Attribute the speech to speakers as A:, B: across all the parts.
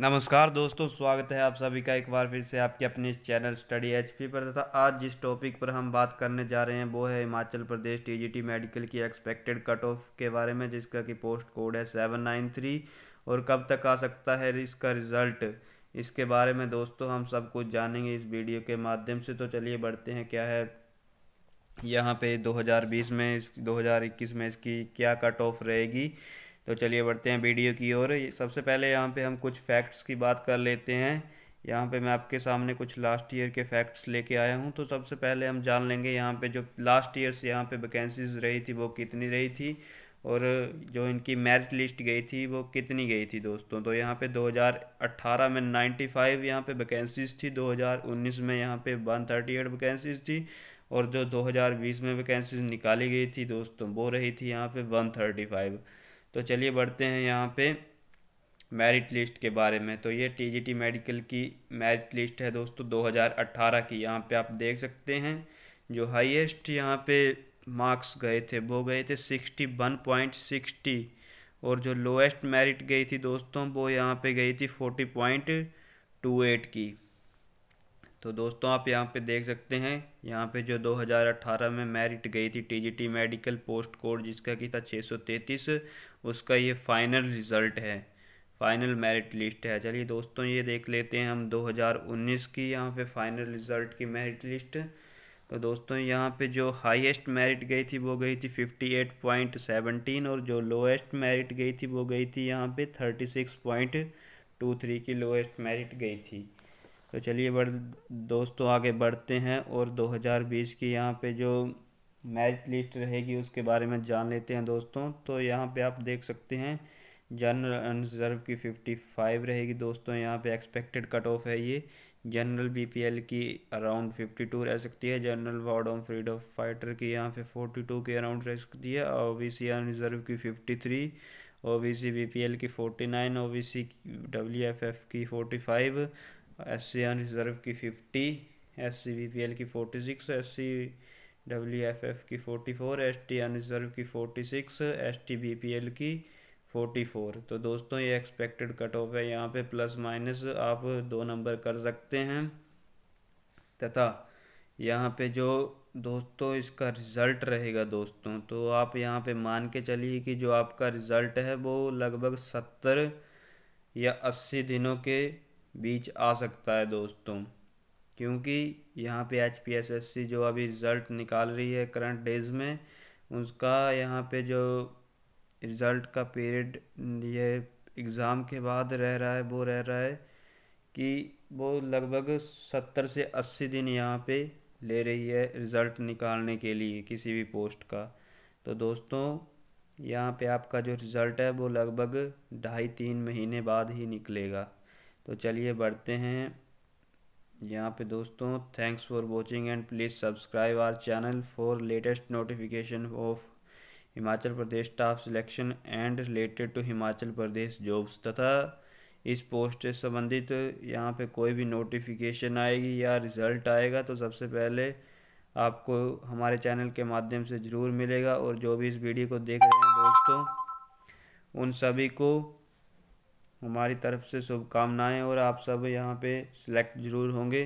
A: नमस्कार दोस्तों स्वागत है आप सभी का एक बार फिर से आपके अपने चैनल स्टडी एचपी पर तथा आज जिस टॉपिक पर हम बात करने जा रहे हैं वो है हिमाचल प्रदेश टीजीटी मेडिकल की एक्सपेक्टेड कट ऑफ के बारे में जिसका कि पोस्ट कोड है सेवन नाइन थ्री और कब तक आ सकता है इसका रिज़ल्ट इसके बारे में दोस्तों हम सब कुछ जानेंगे इस वीडियो के माध्यम से तो चलिए बढ़ते हैं क्या है यहाँ पे 2020 में इस 2021 में इसकी क्या कट ऑफ रहेगी तो चलिए बढ़ते हैं वीडियो की ओर सबसे पहले यहाँ पे हम कुछ फैक्ट्स की बात कर लेते हैं यहाँ पे मैं आपके सामने कुछ लास्ट ईयर के फैक्ट्स लेके आया हूँ तो सबसे पहले हम जान लेंगे यहाँ पे जो लास्ट ईयर से यहाँ पे वैकेंसीज रही थी वो कितनी रही थी और जो इनकी मेरिट लिस्ट गई थी वो कितनी गई थी दोस्तों तो यहाँ पे 2018 में 95 फाइव यहाँ पर वैकेंसीज थी 2019 में यहाँ पे 138 वैकेंसीज थी और जो 2020 में वैकेंसीज निकाली गई थी दोस्तों वो रही थी यहाँ पे 135 तो चलिए बढ़ते हैं यहाँ पे मेरिट लिस्ट के बारे में तो ये टीजीटी मेडिकल की मेरिट लिस्ट है दोस्तों 2018 की यहाँ पे आप देख सकते हैं जो हाईएस्ट यहाँ पे मार्क्स गए थे वो गए थे 61.60 और जो लोएस्ट मेरिट गई थी दोस्तों वो यहाँ पे गई थी 40.28 की तो दोस्तों आप यहाँ पे देख सकते हैं यहाँ पे जो 2018 में मेरिट गई थी टीजीटी मेडिकल पोस्ट कोड जिसका की था 633 उसका ये फाइनल रिज़ल्ट है फाइनल मेरिट लिस्ट है चलिए दोस्तों ये देख लेते हैं हम 2019 की यहाँ पे फाइनल रिज़ल्ट की मेरिट लिस्ट तो दोस्तों यहाँ पे जो हाईएस्ट मेरिट गई थी वो गई थी 58.17 और जो लोएस्ट मेरिट गई थी वो गई थी यहाँ पे 36.23 की लोएस्ट मेरिट गई थी तो चलिए बढ़ दोस्तों आगे बढ़ते हैं और 2020 की यहाँ पे जो मैरिट लिस्ट रहेगी उसके बारे में जान लेते हैं दोस्तों तो यहाँ पे आप देख सकते हैं जनरल रिजर्व की 55 रहेगी दोस्तों यहाँ पे एक्सपेक्टेड कट ऑफ है ये जनरल बीपीएल की अराउंड 52 रह सकती है general ward of freedom fighter की यहाँ पे 42 के अराउंड रह सकती है बी सी रिजर्व की 53 पी एल की 49 एफ एफ की 45 एस सी एन रिजर्व की fifty S C B P L की forty six S C W F F की forty four S T N reserve की forty six S T B P L की forty four तो दोस्तों ये expected cut of है यहाँ पे प्लस माइनस आप दो नंबर कर सकते हैं तथा यहाँ पे जो दोस्तों इसका रिज़ल्ट रहेगा दोस्तों तो आप यहाँ पे मान के चलिए कि जो आपका रिज़ल्ट है वो लगभग सत्तर या अस्सी दिनों के बीच आ सकता है दोस्तों क्योंकि यहाँ पे H P S S C जो अभी रिज़ल्ट निकाल रही है करंट डेज में उसका यहाँ पे जो रिज़ल्ट का पीरियड ये एग्ज़ाम के बाद रह रहा है वो रह रहा है कि वो लगभग सत्तर से अस्सी दिन यहाँ पे ले रही है रिज़ल्ट निकालने के लिए किसी भी पोस्ट का तो दोस्तों यहाँ पे आपका जो रिज़ल्ट है वो लगभग ढाई तीन महीने बाद ही निकलेगा तो चलिए बढ़ते हैं यहाँ पे दोस्तों thanks for watching and please subscribe our channel for latest notification of Himachal Pradesh staff selection and related to Himachal Pradesh jobs तथा इस पोस्ट से संबंधित यहाँ पे कोई भी नोटिफिकेशन आएगी या रिज़ल्ट आएगा तो सबसे पहले आपको हमारे चैनल के माध्यम से ज़रूर मिलेगा और जो भी इस वीडियो को देख रहे हैं दोस्तों उन सभी को हमारी तरफ से शुभकामनाएं और आप सब यहाँ पे सिलेक्ट ज़रूर होंगे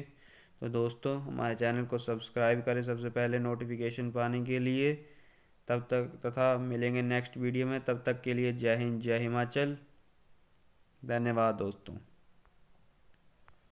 A: तो दोस्तों हमारे चैनल को सब्सक्राइब करें सबसे पहले नोटिफिकेशन पाने के लिए तब तक तथा मिलेंगे नेक्स्ट वीडियो में तब तक के लिए जय हिंद जय हिमाचल धन्यवाद दोस्तों